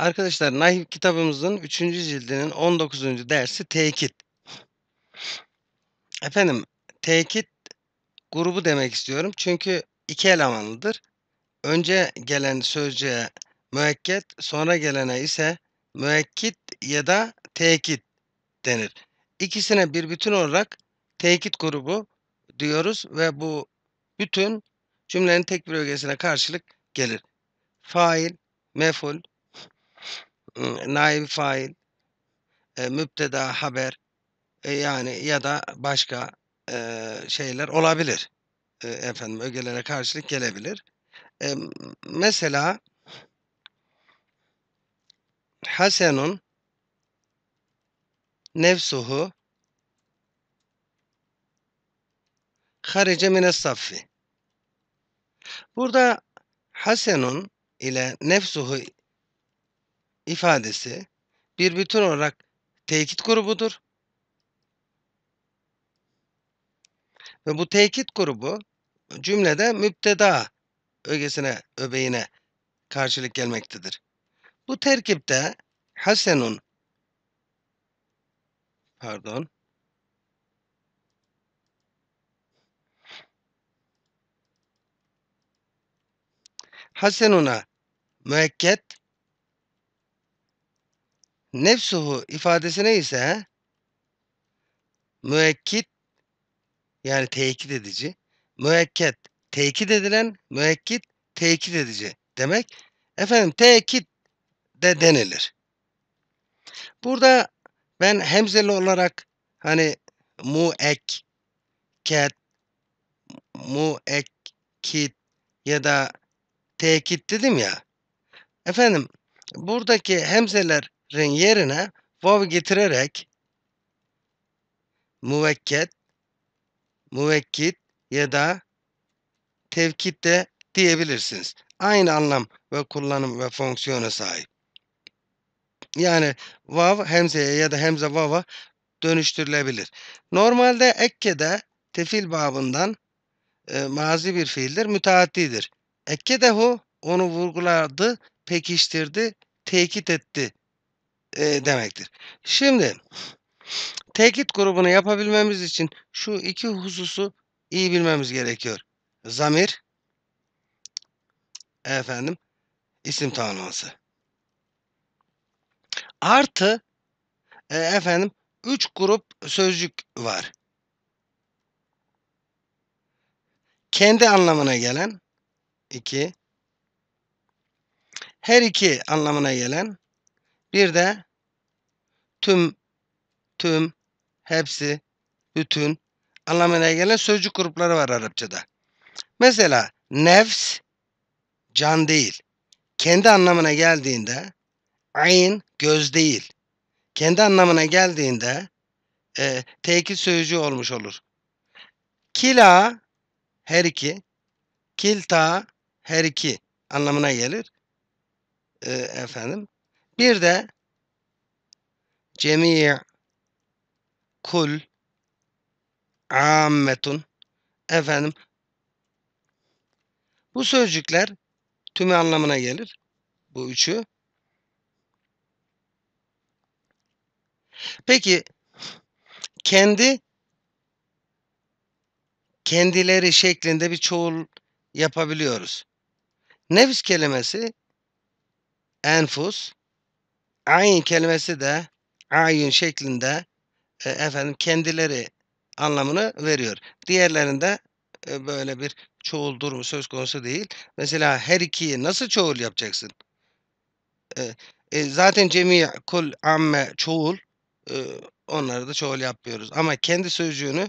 Arkadaşlar Nahif kitabımızın 3. cildinin 19. dersi tekit. Efendim tekit grubu demek istiyorum. Çünkü iki elemanlıdır. Önce gelen sözcüğe müekket, sonra gelene ise müekkit ya da tekit denir. İkisine bir bütün olarak tekit grubu diyoruz ve bu bütün cümlenin tek bir ögesine karşılık gelir. Fail, meful, nail fail, e, müpteda haber e, yani ya da başka e, şeyler olabilir. E, efendim ögelere karşılık gelebilir. E, mesela Hasenun nefsuhu harice mine saffi. Burada Hasenun ile nefsuhu ifadesi bir bütün olarak tekit grubudur. Ve bu tekit grubu cümlede müpteda ögesine, öbeğine karşılık gelmektedir. Bu terkipte hasenun pardon hasenuna müekket Nefsuhu ifadesi neyse, müekkit yani tekit edici, müekket tekit edilen, müekkit tekit edici demek. Efendim tekit de denilir. Burada ben hemzeli olarak hani muek, ket, ya da tekit dedim ya. Efendim buradaki hemzeler yerine vav getirerek müvekket, müvekkit ya da tevkit de diyebilirsiniz. Aynı anlam ve kullanım ve fonksiyona sahip. Yani vav hemzeye ya da hemze vava dönüştürülebilir. Normalde ekke'de tefil babından e, mazi bir fiildir, müteaddidir. Ekkedehu onu vurguladı, pekiştirdi, tekit etti e, demektir. Şimdi tekit grubunu yapabilmemiz için şu iki hususu iyi bilmemiz gerekiyor. Zamir efendim isim tanımlaması. Artı e, efendim 3 grup sözcük var. Kendi anlamına gelen 2 her iki anlamına gelen bir de tüm, tüm, hepsi, bütün anlamına gelen sözcük grupları var Arapçada. Mesela nefs can değil. Kendi anlamına geldiğinde ayn göz değil. Kendi anlamına geldiğinde e, tekil sözcüğü olmuş olur. Kila her iki, kilta her iki anlamına gelir. E, efendim bir de cemi' kul ammetun efendim bu sözcükler tümü anlamına gelir. Bu üçü. Peki kendi kendileri şeklinde bir çoğul yapabiliyoruz. Nefs kelimesi enfus ayin kelimesi de ayin şeklinde e, efendim kendileri anlamını veriyor. Diğerlerinde e, böyle bir çoğul durumu söz konusu değil. Mesela her ikiyi nasıl çoğul yapacaksın? E, e, zaten cemi kul amme çoğul e, onları da çoğul yapmıyoruz. Ama kendi sözcüğünü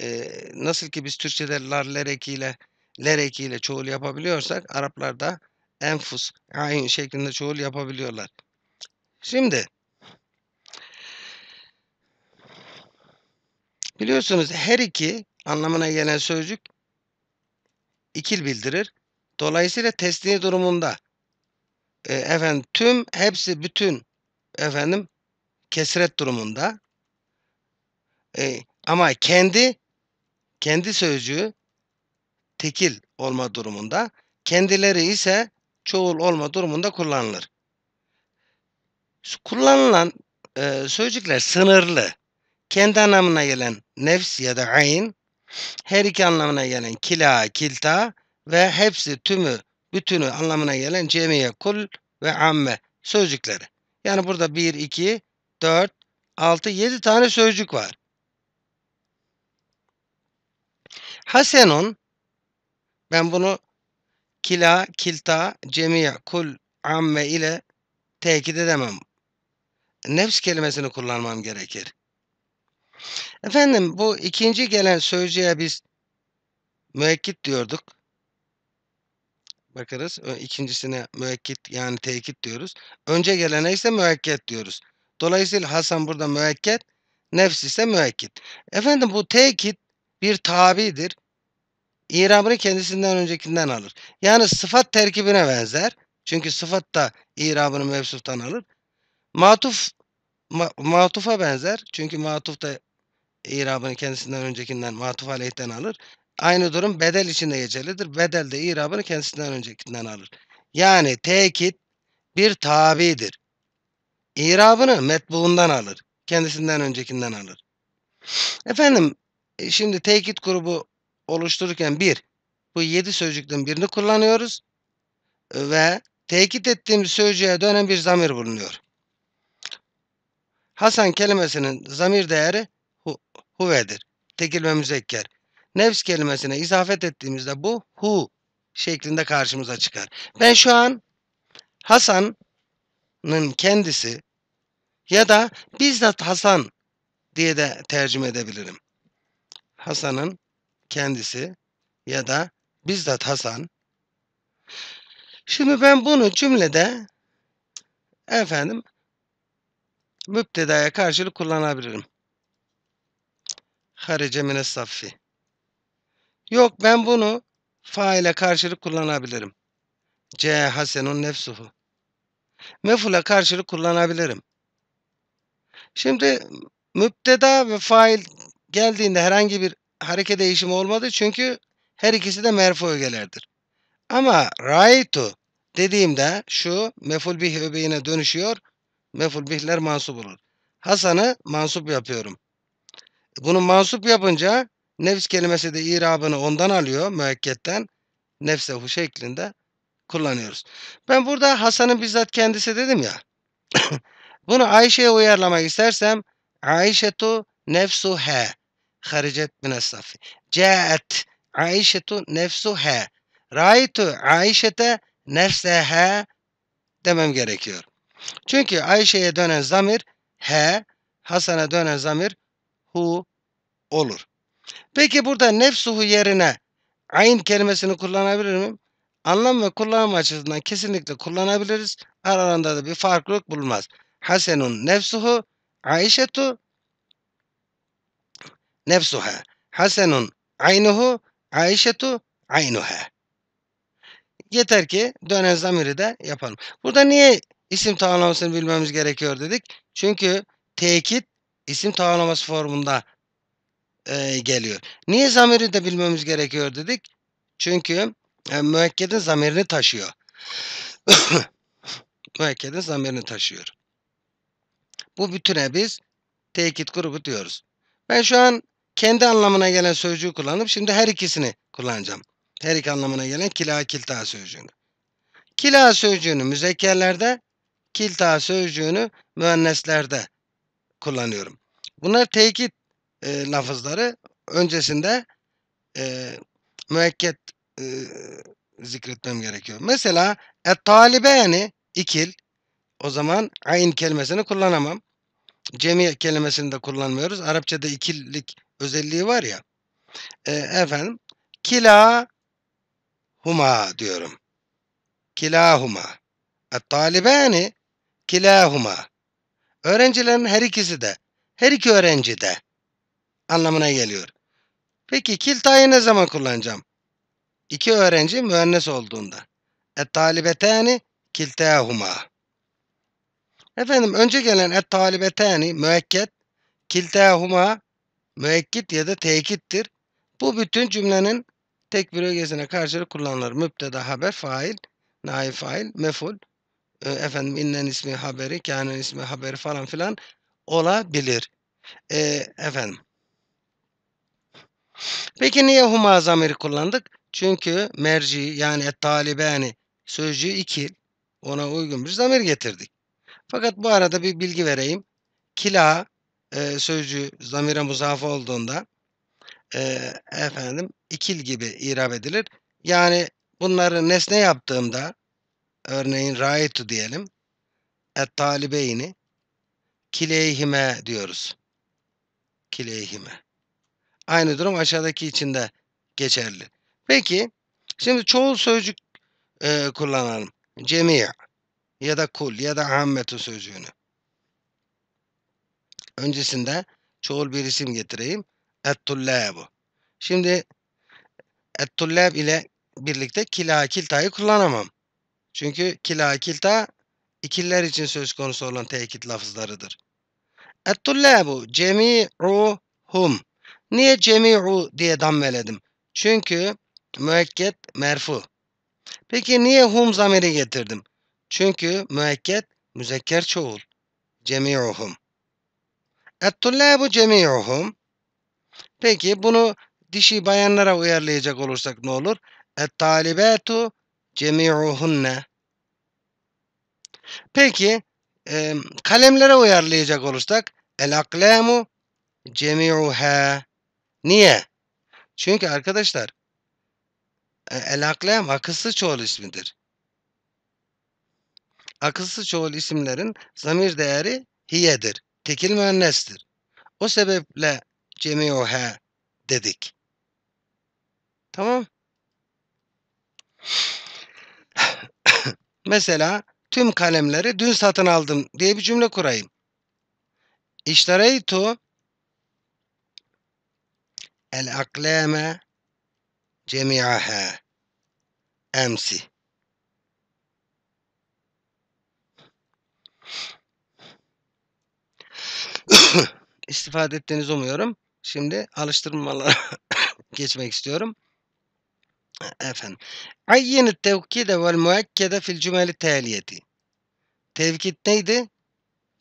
e, nasıl ki biz Türkçe'de lar lerekiyle lerekiyle çoğul yapabiliyorsak Araplar da enfus ayin şeklinde çoğul yapabiliyorlar. Şimdi biliyorsunuz her iki anlamına gelen sözcük ikil bildirir. Dolayısıyla testini durumunda e, efendim tüm hepsi bütün efendim kesret durumunda e, ama kendi kendi sözcüğü tekil olma durumunda kendileri ise çoğul olma durumunda kullanılır. Kullanılan e, sözcükler sınırlı. Kendi anlamına gelen nefs ya da ayn, her iki anlamına gelen kila, kilta ve hepsi, tümü, bütünü anlamına gelen cemiye, kul ve amme sözcükleri. Yani burada 1, 2, 4, 6, 7 tane sözcük var. Hasenun, ben bunu kila, kilta, cemiye, kul, amme ile tekit edemem nefs kelimesini kullanmam gerekir. Efendim bu ikinci gelen sözcüğe biz müekkit diyorduk. Bakarız ikincisine müekkit yani tekit diyoruz. Önce gelene ise müekket diyoruz. Dolayısıyla Hasan burada müekket, nefs ise müekkit. Efendim bu tekit bir tabidir. İrabını kendisinden öncekinden alır. Yani sıfat terkibine benzer. Çünkü sıfat da irabını mevsuftan alır. Matuf ma, matufa benzer. Çünkü matuf da irabını kendisinden öncekinden matuf aleyhten alır. Aynı durum bedel için de geçerlidir. Bedel de irabını kendisinden öncekinden alır. Yani tekit bir tabidir. İrabını metbuundan alır. Kendisinden öncekinden alır. Efendim e, şimdi tekit grubu oluştururken bir bu yedi sözcükten birini kullanıyoruz ve tekit ettiğimiz sözcüğe dönen bir zamir bulunuyor. Hasan kelimesinin zamir değeri hu, huvedir. Tekil ve müzekker. Nefs kelimesine izafet ettiğimizde bu hu şeklinde karşımıza çıkar. Ben şu an Hasan'ın kendisi ya da bizzat Hasan diye de tercüme edebilirim. Hasan'ın kendisi ya da bizzat Hasan. Şimdi ben bunu cümlede efendim müptedaya karşılık kullanabilirim. Harice mine Yok ben bunu faile karşılık kullanabilirim. C hasenun nefsuhu. Mefula karşılık kullanabilirim. Şimdi müpteda ve fail geldiğinde herhangi bir hareket değişimi olmadı çünkü her ikisi de merfu ögelerdir. Ama raitu dediğimde şu meful bih öbeğine dönüşüyor Meful bihler mansup olur. Hasan'ı mansup yapıyorum. Bunu mansup yapınca nefs kelimesi de irabını ondan alıyor müekketten. Nefsehu şeklinde kullanıyoruz. Ben burada Hasan'ın bizzat kendisi dedim ya. Bunu Ayşe'ye uyarlamak istersem Ayşetu nefsu he. Haricet bin safi. Ayşetu nefsu he. Raitu Ayşete nefse he demem gerekiyor. Çünkü Ayşe'ye dönen zamir he, Hasan'a dönen zamir hu olur. Peki burada nefsuhu yerine ayn kelimesini kullanabilir miyim? Anlam ve kullanım açısından kesinlikle kullanabiliriz. Aralarında da bir farklılık bulunmaz. Hasenun nefsuhu Ayşetu nefsuha. Hasenun aynuhu Ayşetu aynuha. Yeter ki dönen zamiri de yapalım. Burada niye isim tanımlamasını bilmemiz gerekiyor dedik. Çünkü tekit isim tanımlaması formunda e, geliyor. Niye zamiri de bilmemiz gerekiyor dedik. Çünkü e, müekkedin zamirini taşıyor. müekkedin zamirini taşıyor. Bu bütüne biz tekit grubu diyoruz. Ben şu an kendi anlamına gelen sözcüğü kullanıp şimdi her ikisini kullanacağım. Her iki anlamına gelen kila kilta sözcüğünü. Kila sözcüğünü müzekkerlerde kilta sözcüğünü müenneslerde kullanıyorum. Bunlar tekit e, lafızları. Öncesinde e, müekket e, zikretmem gerekiyor. Mesela et talibeni ikil o zaman ayn kelimesini kullanamam. Cemi kelimesini de kullanmıyoruz. Arapçada ikillik özelliği var ya. E, efendim kila huma diyorum. Kilahuma. Et talibeni kilahuma. Öğrencilerin her ikisi de, her iki öğrenci de anlamına geliyor. Peki kiltayı ne zaman kullanacağım? İki öğrenci müennes olduğunda. Et talibeteni kiltahuma. Efendim önce gelen et talibeteni müekket, kiltahuma müekkit ya da tekittir. Bu bütün cümlenin tek bir ögesine karşılık kullanılır. Müpteda haber, fail, naif fail, meful. E, efendim innen ismi haberi, kânen ismi haberi falan filan olabilir. E, efendim. Peki niye huma zamiri kullandık? Çünkü merci yani talibani sözcüğü iki ona uygun bir zamir getirdik. Fakat bu arada bir bilgi vereyim. Kila e, sözcüğü zamire muzaf olduğunda e, efendim ikil gibi irab edilir. Yani bunları nesne yaptığımda Örneğin raetu diyelim. Et talibeyni. Kileyhime diyoruz. Kileyhime. Aynı durum aşağıdaki içinde geçerli. Peki şimdi çoğul sözcük e, kullanalım. Cemiye ya da kul ya da Ahmetu sözcüğünü. Öncesinde çoğul bir isim getireyim. Et-tullabu. Şimdi et ile birlikte kilakilta'yı kullanamam. Çünkü kila kilta ikiller için söz konusu olan tekit lafızlarıdır. Et-tullabu hum. Niye cemi'u diye dammeledim? Çünkü müekket merfu. Peki niye hum zamiri getirdim? Çünkü müekket müzekker çoğul. Cemi'uhum. Et-tullabu cemi'uhum. Peki bunu dişi bayanlara uyarlayacak olursak ne olur? Et-talibatu Cemi'uhunne. Peki e, kalemlere uyarlayacak olursak el aklamu cemi'uha. Niye? Çünkü arkadaşlar e, el aklam akılsız çoğul ismidir. Akılsız çoğul isimlerin zamir değeri hiyedir. Tekil müennestir. O sebeple cemi'uha dedik. Tamam. Mesela tüm kalemleri dün satın aldım diye bir cümle kurayım. İştareytu el aklame cemiaha emsi. İstifade ettiğinizi umuyorum. Şimdi alıştırmalara geçmek istiyorum. Efendim. Ayyin tevkide vel muakkede fil cümeli teliyeti. Tevkit neydi?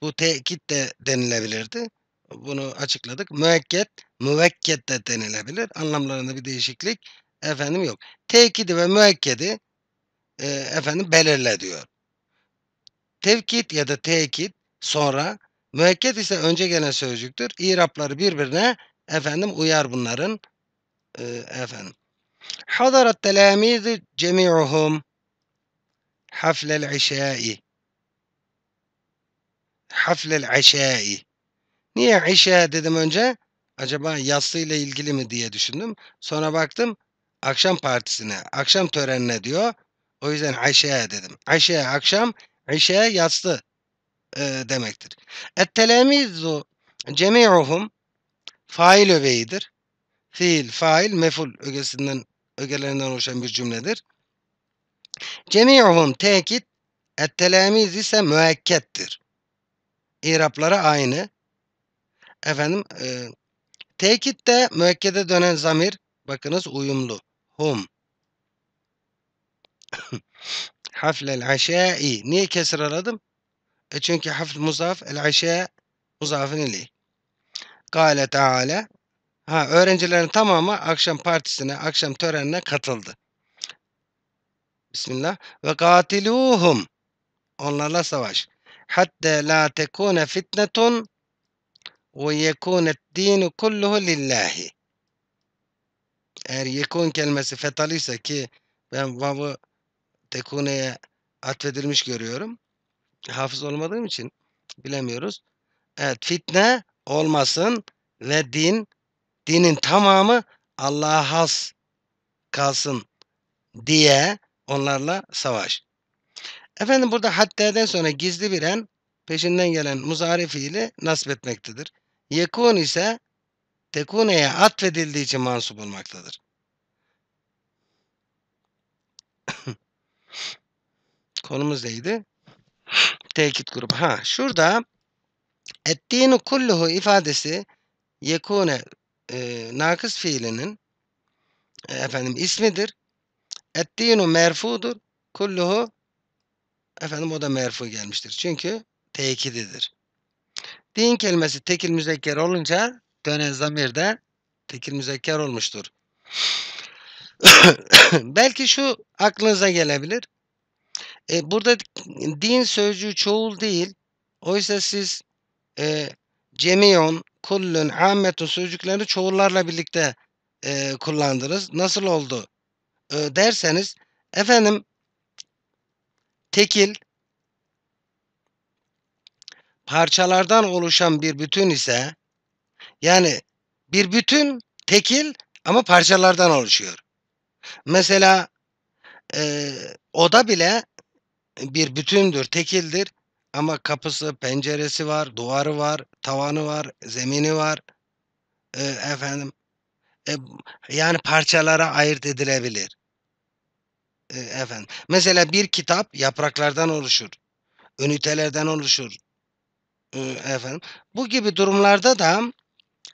Bu tekit de denilebilirdi. Bunu açıkladık. Müekket, müvekket de denilebilir. Anlamlarında bir değişiklik efendim yok. Tekidi ve müekkedi e, efendim belirle diyor. Tevkit ya da tekit sonra müekket ise önce gelen sözcüktür. İrapları birbirine efendim uyar bunların e, efendim. حضر التلاميذ جميعهم حفل العشاء حفل العشاء Niye işe dedim önce? Acaba yatsıyla ilgili mi diye düşündüm. Sonra baktım akşam partisine, akşam törenine diyor. O yüzden işe dedim. İşe akşam, işe yatsı e, demektir. Ettelemizu cemi'uhum fail öbeğidir. Fiil, fail, meful ögesinden ögelerinden oluşan bir cümledir. Cemi'uhum tekit, ettelamiz ise müekkettir. İraplara aynı. Efendim, e, tekit de müekkede dönen zamir, bakınız uyumlu. Hum. Haflel aşai. Niye kesir aradım? E çünkü hafl muzaf, el aşa muzafın ileyh. Kale Teala Ha, öğrencilerin tamamı akşam partisine, akşam törenine katıldı. Bismillah. Ve katiluhum. Onlarla savaş. Hatta la tekune fitnetun ve yekune dinu kulluhu lillahi. Eğer yekun kelimesi fetalıysa ki ben vav'ı tekuneye atfedilmiş görüyorum. Hafız olmadığım için bilemiyoruz. Evet fitne olmasın ve din dinin tamamı Allah'a has kalsın diye onlarla savaş. Efendim burada hadde'den sonra gizli biren peşinden gelen muzari fiili nasip etmektedir. Yekun ise tekuneye atfedildiği için mansup olmaktadır. Konumuz neydi? Tekit grubu. Ha şurada ettinu kulluhu ifadesi yekune e, nakıs fiilinin e, efendim ismidir. Eddinu merfudur. Kulluhu efendim o da merfu gelmiştir. Çünkü tekididir. Din kelimesi tekil müzekker olunca dönen zamir de tekil müzekker olmuştur. Belki şu aklınıza gelebilir. E, burada din sözcüğü çoğul değil. Oysa siz e, cemiyon, kullun ammetun sözcüklerini çoğullarla birlikte e, kullandınız. Nasıl oldu e, derseniz efendim tekil parçalardan oluşan bir bütün ise yani bir bütün tekil ama parçalardan oluşuyor. Mesela e, oda bile bir bütündür, tekildir ama kapısı, penceresi var, duvarı var, tavanı var, zemini var. E, efendim e, yani parçalara ayırt edilebilir. E, efendim mesela bir kitap yapraklardan oluşur. Ünitelerden oluşur. E, efendim bu gibi durumlarda da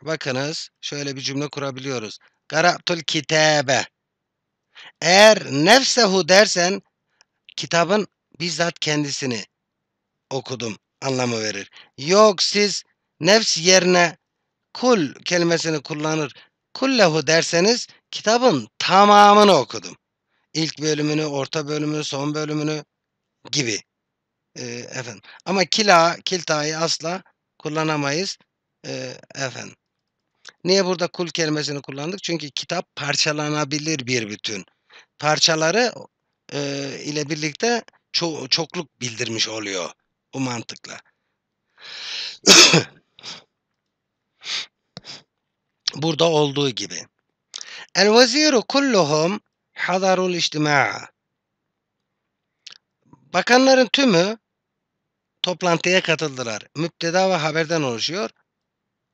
bakınız şöyle bir cümle kurabiliyoruz. Karatul kitabe. Eğer nefsehu dersen kitabın bizzat kendisini okudum anlamı verir. Yok siz nefs yerine kul kelimesini kullanır kullehu derseniz kitabın tamamını okudum. İlk bölümünü, orta bölümünü, son bölümünü gibi. Ee, efendim. Ama kila, kiltayı asla kullanamayız. Ee, efendim. Niye burada kul kelimesini kullandık? Çünkü kitap parçalanabilir bir bütün. Parçaları e, ile birlikte ço çokluk bildirmiş oluyor bu mantıkla. burada olduğu gibi. El veziru kulluhum hadarul içtima'a. Bakanların tümü toplantıya katıldılar. Müpteda ve haberden oluşuyor.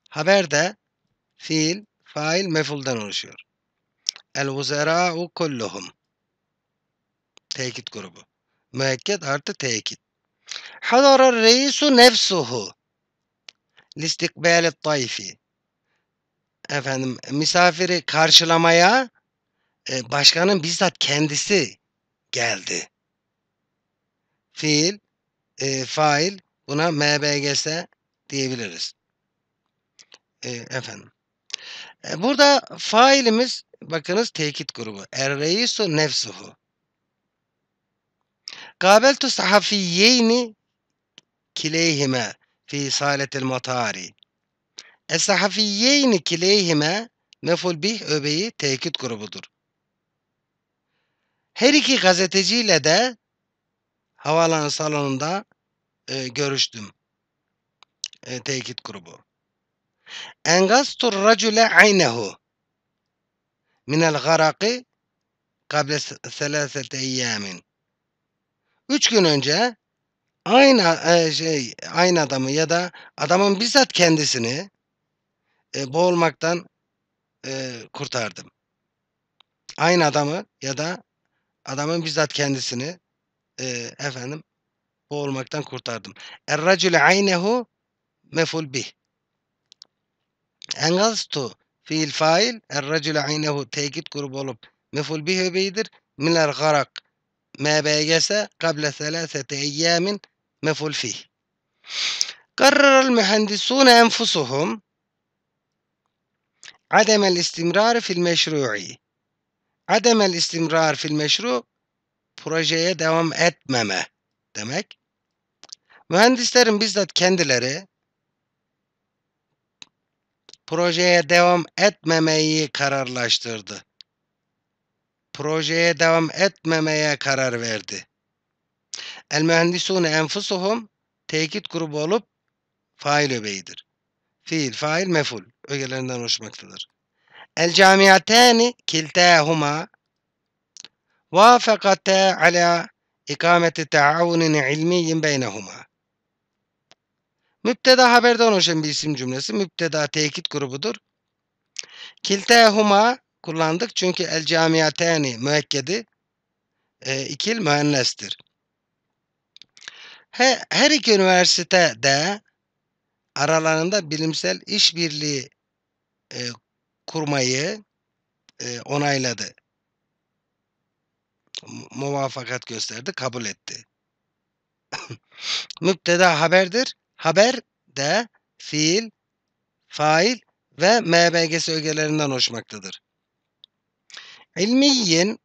Haber de fiil, fail, mefulden oluşuyor. El vuzera'u kulluhum. Tekit grubu. Müekket artı tekit. Hadara reisu nefsuhu. listikbeli tayfi efendim misafiri karşılamaya e, başkanın bizzat kendisi geldi. Fiil, e, fail buna MBGS diyebiliriz. E, efendim. E, burada failimiz bakınız tekit grubu. Er-reisu nefsuhu. Kabeltu sahafiyeyni kileyhime fi saletil matari. Es-Sahafiyeyni kileyhime meful bih öbeği tekit grubudur. Her iki gazeteciyle de havaalanı salonunda e, görüştüm. E, tekit grubu. Engastur racule aynehu minel garaki kable selaset eyyamin. Üç gün önce aynı e, şey aynı adamı ya da adamın bizzat kendisini e, boğulmaktan e, kurtardım. Aynı adamı ya da adamın bizzat kendisini e, efendim boğulmaktan kurtardım. Er-racule aynehu meful bih. Engaztu fiil fail er-racule aynehu tekit grubu olup meful bih öbeyidir. Minel garak mebeye gelse kable selasete eyyamin meful fih. Karrar mühendisûne enfusuhum عدم الاستمرار في المشروعي عدم الاستمرار في المشروع projeye devam etmeme demek. Mühendislerin bizzat kendileri projeye devam etmemeyi kararlaştırdı. Projeye devam etmemeye karar verdi. El mühendisune enfusuhum tekit grubu olup fail öbeğidir. Fiil, fail, meful ögelerinden oluşmaktadır. El camiatani kiltahuma vafakata ala ikameti taavunin ilmiyin beynehuma. Müpteda haberden oluşan bir isim cümlesi. Müpteda tekit grubudur. Kiltehuma kullandık çünkü el camiateni müekkedi e, ikil müennestir. her iki üniversitede aralarında bilimsel işbirliği e, kurmayı e, onayladı. Muvafakat gösterdi, kabul etti. Müpteda haberdir. Haber de fiil, fail ve MBGS ögelerinden oluşmaktadır. İlmiyin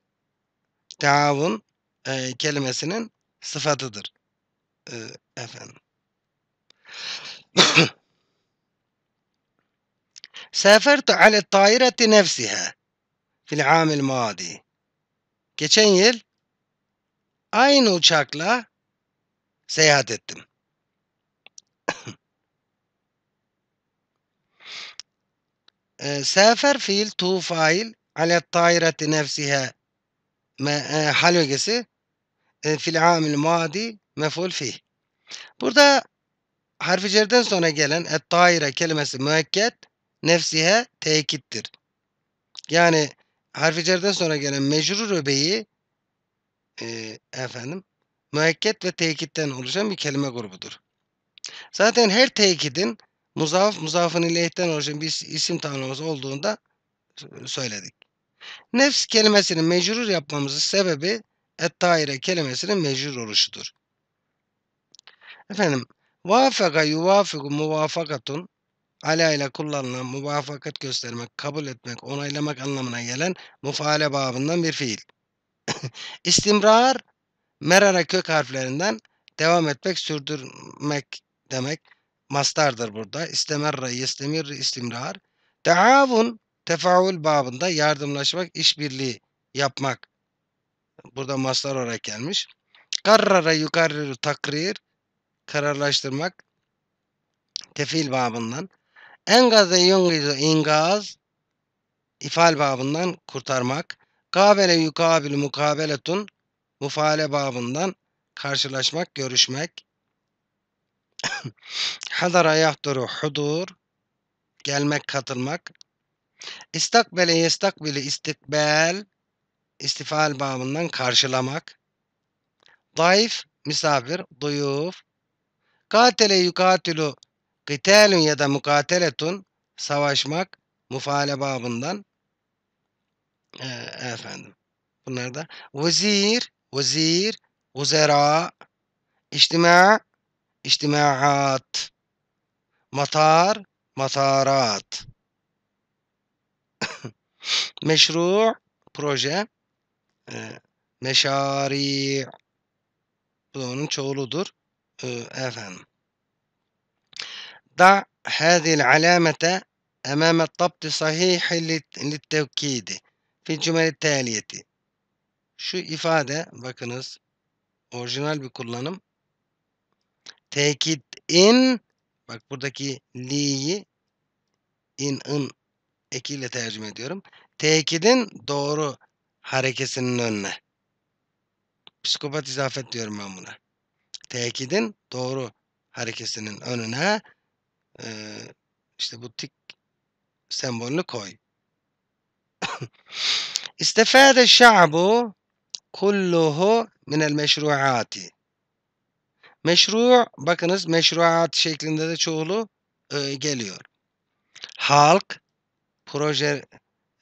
taavun e, kelimesinin sıfatıdır. E, efendim. Sefertu ale tayreti nefsiha fil amil madi. Geçen yıl aynı uçakla seyahat ettim. e, sefer fiil tu fail ale tayreti nefsiha e, halogesi e, fil amil madi meful fih. Burada harfi cerden sonra gelen et taire kelimesi müekket nefsihe tekittir. Yani harfi cerden sonra gelen mecrur öbeği e, efendim müekket ve tekitten oluşan bir kelime grubudur. Zaten her tekidin muzaf, muzafın ileyhten oluşan bir isim tanımlaması olduğunda söyledik. Nefs kelimesini mecrur yapmamızın sebebi et kelimesinin mecrur oluşudur. Efendim, vafaka yuvafiku muvafakatun Alayla ile kullanılan muvafakat göstermek, kabul etmek, onaylamak anlamına gelen mufaale babından bir fiil. İstimrar, merara kök harflerinden devam etmek, sürdürmek demek. Mastardır burada. İstemerra, istemir, istimrar. Taavun, tefaul babında yardımlaşmak, işbirliği yapmak. Burada mastar olarak gelmiş. Karrara yukarı takrir, kararlaştırmak, tefil babından Engaze yungizu ingaz ifal babından kurtarmak. Kabele yukabil mukabeletun mufale babından karşılaşmak, görüşmek. Hadara yahduru hudur gelmek, katılmak. İstakbele yestakbili istikbel istifal babından karşılamak. Daif misafir, duyuf. Katele yukatilu Kıtelün ya da mukateletun savaşmak mufale babından e, efendim. Bunlar da vezir, vezir, uzera, içtima, içtimaat, matar, matarat. Meşru, proje, e, meşari, bu da onun çoğuludur. E, efendim. ضع هذه العلامة أمام الضبط صحيح للتوكيد في الجمل التالية. Şu ifade bakınız orijinal bir kullanım. Tekit in bak buradaki li'yi in ın ekiyle tercüme ediyorum. Tekidin doğru harekesinin önüne. Psikopat izafet diyorum ben buna. Tekidin doğru harekesinin önüne e, işte bu tik sembolünü koy. İstefade şa'bu kulluhu minel meşruati. Meşru, bakınız meşruat şeklinde de çoğulu e, geliyor. Halk, proje,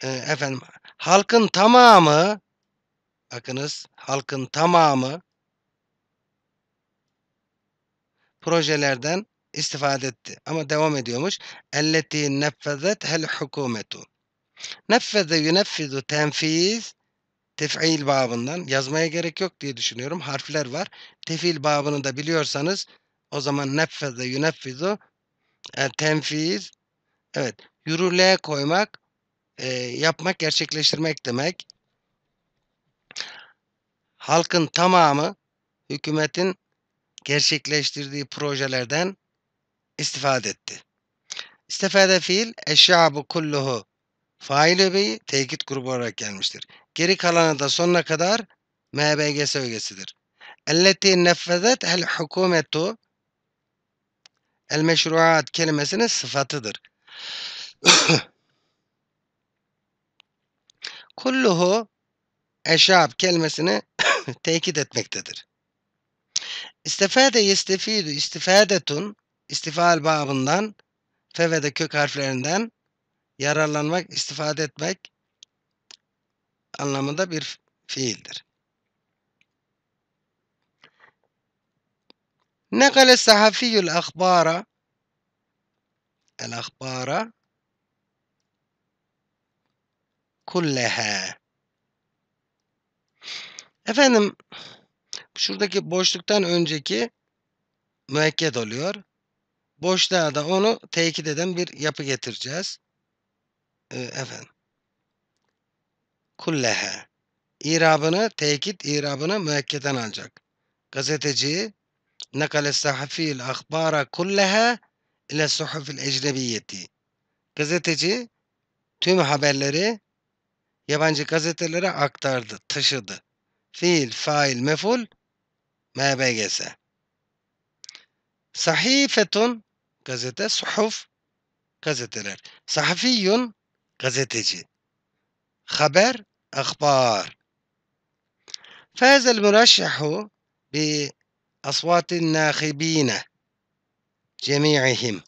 e, efendim, halkın tamamı, bakınız halkın tamamı projelerden istifade etti. Ama devam ediyormuş. Elleti neffezet hel hukumetu. Neffeze yuneffizu tenfiz tef'il babından yazmaya gerek yok diye düşünüyorum. Harfler var. Tef'il babını da biliyorsanız o zaman neffeze yuneffizu e, tenfiz evet yürürlüğe koymak e, yapmak gerçekleştirmek demek. Halkın tamamı hükümetin gerçekleştirdiği projelerden istifade etti. İstifade fiil bu kulluhu fail öbeği tekit grubu olarak gelmiştir. Geri kalanı da sonuna kadar MBGS ögesidir. Elleti nefezet el hukumetu el meşruat kelimesinin sıfatıdır. Kulluhu eşab kelimesini tekit etmektedir. İstifade yestefidu istifadetun istifal babından fe ve de kök harflerinden yararlanmak, istifade etmek anlamında bir fiildir. نقل الصحفي الأخبار الأخبار kulleha. Efendim şuradaki boşluktan önceki müekked oluyor boşluğa da onu tekit eden bir yapı getireceğiz. Ee, efendim. Kullehe. İrabını, tekit irabını müekkeden alacak. Gazeteci nakale sahafil akbara kullehe ile suhufil ecnebiyeti. Gazeteci tüm haberleri yabancı gazetelere aktardı, taşıdı. Fiil, fail, meful, mbgs. Sahifetun gazete, suhuf gazeteler. Sahafiyyun gazeteci. Haber, akbar. Fazel mürşehu bi asvatin nakibine cemi'ihim.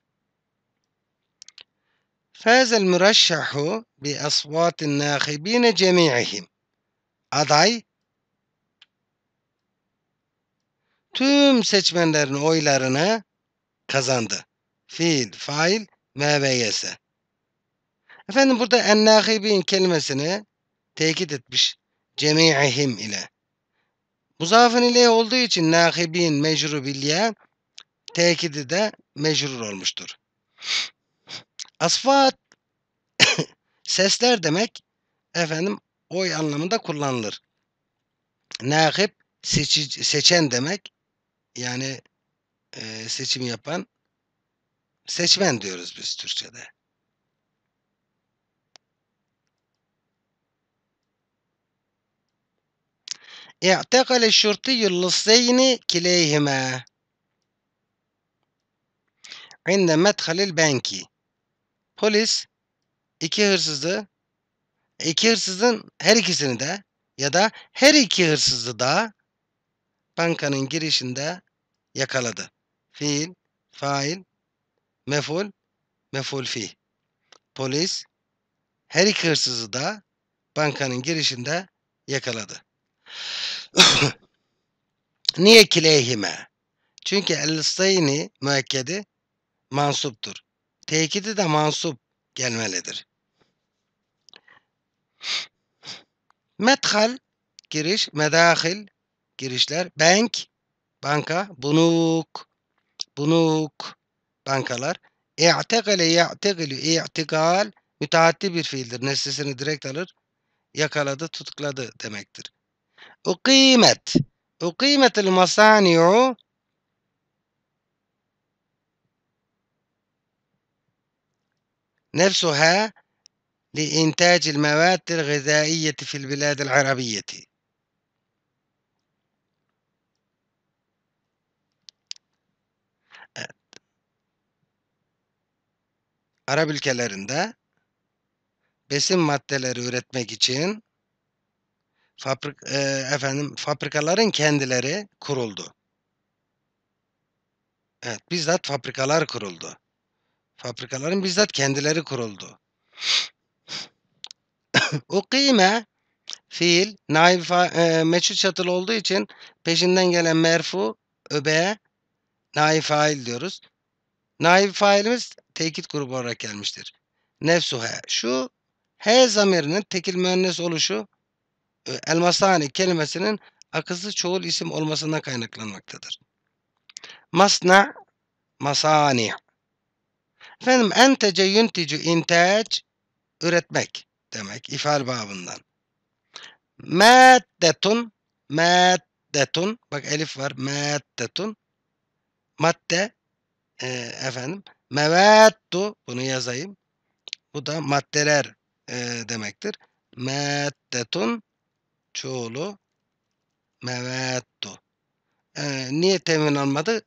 فاز المرشح بأصوات الناخبين جميعهم aday tüm seçmenlerin oylarını kazandı fiil, fail, MVYS. Efendim burada ennâhibin kelimesini tekit etmiş cemi'ihim ile. Muzafın ile olduğu için nâhibin mecru bilye tekidi de mecrur olmuştur. Asfat sesler demek efendim oy anlamında kullanılır. Nâhib seçen demek yani e, seçim yapan Seçmen diyoruz biz Türkçe'de. اعتقل الشرطي اللصين كليهما عند مدخل banki. polis iki hırsızı iki hırsızın her ikisini de ya da her iki hırsızı da bankanın girişinde yakaladı. Fiil, fail, meful meful fi. Polis her iki hırsızı da bankanın girişinde yakaladı. Niye kileyhime? Çünkü el-istayni müekkedi mansuptur. Tekidi de mansup gelmelidir. Medhal giriş, medahil girişler, bank banka, bunuk bunuk kankalar e'tegale ya'tegilü i'tigal müteaddi bir fiildir. Nesnesini direkt alır. Yakaladı, tutukladı demektir. Ukimet. Ukimetil masani'u nefsuha نفسها لإنتاج المواد الغذائية في البلاد العربية Arap ülkelerinde besin maddeleri üretmek için fabrik e, efendim fabrikaların kendileri kuruldu. Evet, bizzat fabrikalar kuruldu. Fabrikaların bizzat kendileri kuruldu. Ukime fiil naif e, meçhul çatıl olduğu için peşinden gelen merfu öbe naif fail diyoruz. Naif failimiz tekit grubu olarak gelmiştir. Nefsuhe. Şu H zamirinin tekil müennes oluşu e, elmasani kelimesinin akılsız çoğul isim olmasına kaynaklanmaktadır. Masna masani. Efendim entece yünticu inteç üretmek demek ifal babından. Maddetun maddetun bak elif var maddetun madde e, efendim Mevettu bunu yazayım. Bu da maddeler e, demektir. Meddetun çoğulu mevettu. E, niye temin almadı?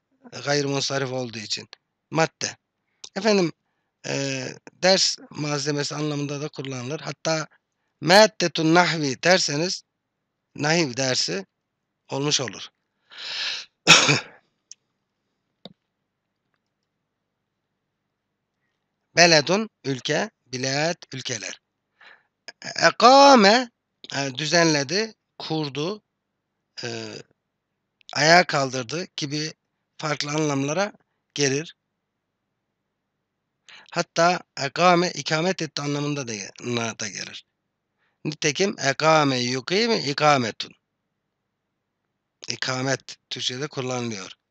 Gayrimunsarif olduğu için. Madde. Efendim e, ders malzemesi anlamında da kullanılır. Hatta meddetun nahvi derseniz nahiv dersi olmuş olur. Beledun ülke, bilet ülkeler. E, ekame e, düzenledi, kurdu, e, ayağa kaldırdı gibi farklı anlamlara gelir. Hatta ekame ikamet etti anlamında da, da gelir. Nitekim ekame yukime ikametun. İkamet Türkçe'de kullanılıyor.